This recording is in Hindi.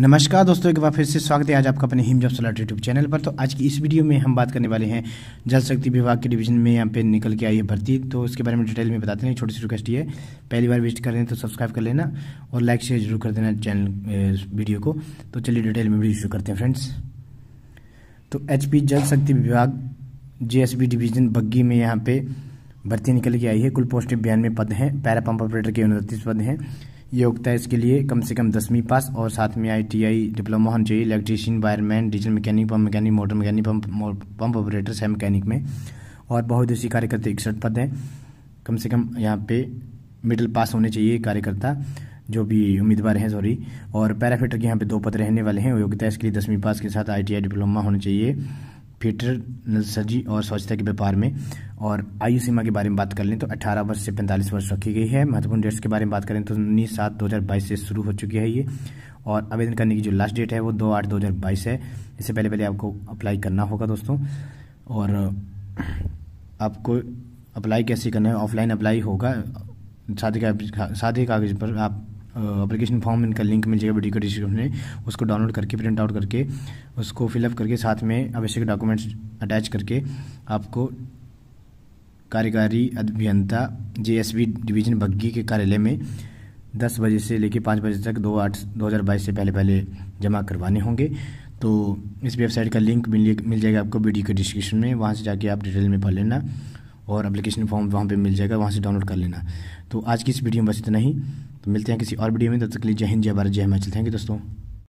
नमस्कार दोस्तों एक बार फिर से स्वागत है आज आपका अपने हिम सलाट यूट्यूब चैनल पर तो आज की इस वीडियो में हम बात करने वाले हैं जल शक्ति विभाग के डिवीजन में यहाँ पे निकल के आई है भर्ती तो उसके बारे में डिटेल में बताते हैं छोटी सी रिक्वेस्ट ये पहली बार विजिट कर रहे हैं तो सब्सक्राइब कर लेना और लाइक शेयर जरूर कर देना चैनल वीडियो को तो चलिए डिटेल में वीडियो शुरू करते हैं फ्रेंड्स तो एच जल शक्ति विभाग जे डिवीजन बग्गी में यहाँ पर भर्ती निकल के आई है कुल पोस्टिव बयानवे पद हैं पैरा पंप ऑपरेटर के उनतीस पद हैं योग्यता इसके लिए कम से कम दसवीं पास और साथ में आईटीआई डिप्लोमा होना चाहिए electrician wireman diesel mechanic pump mechanic motor mechanic pump pump operators है मैकेनिक में और बहुत ऐसी कार्यकर्ता इकसठ पद हैं कम से कम यहाँ पे मिडिल पास होने चाहिए कार्यकर्ता जो भी उम्मीदवार हैं सॉरी और पैराफिटर के यहाँ पे दो पद रहने वाले हैं योग्यता इसके लिए दसवीं पास के साथ आई डिप्लोमा होना चाहिए फिटर सर्जी और स्वच्छता के व्यापार में और आयु सीमा के बारे में बात कर लें तो 18 वर्ष से 45 वर्ष रखी गई है महत्वपूर्ण डेट्स के बारे में बात करें तो उन्नीस सात दो से शुरू हो चुकी है ये और आवेदन करने की जो लास्ट डेट है वो दो आठ दो हज़ार बाईस है इससे पहले पहले आपको अप्लाई करना होगा दोस्तों और आपको अप्लाई कैसे करना है ऑफलाइन अप्लाई होगा शादी का शादी कागज़ पर आप अप्लीकेशन फॉर्म इनका लिंक मिल जाएगा वीडियो के डिस्क्रिप्शन में उसको डाउनलोड करके प्रिंट आउट करके उसको फिलअप करके साथ में आवश्यक डॉक्यूमेंट्स अटैच करके आपको कार्यकारी अभियंता जे डिवीजन बग्गी के कार्यालय में दस बजे से लेकर पाँच बजे तक दो आठ दो हज़ार बाईस से पहले पहले जमा करवाने होंगे तो इस वेबसाइट का लिंक मिल मिल जाएगा आपको वीडियो के डिस्क्रिप्शन में वहाँ से जाके आप डिटेल में पढ़ लेना और एप्लीकेशन फॉर्म वहाँ पे मिल जाएगा वहाँ से डाउनलोड कर लेना तो आज की इस वीडियो में बस इतना ही तो मिलते हैं किसी और वीडियो में तब तक के लिए जय हिंद जय भारत जय हिमाचल थैंक यू दोस्तों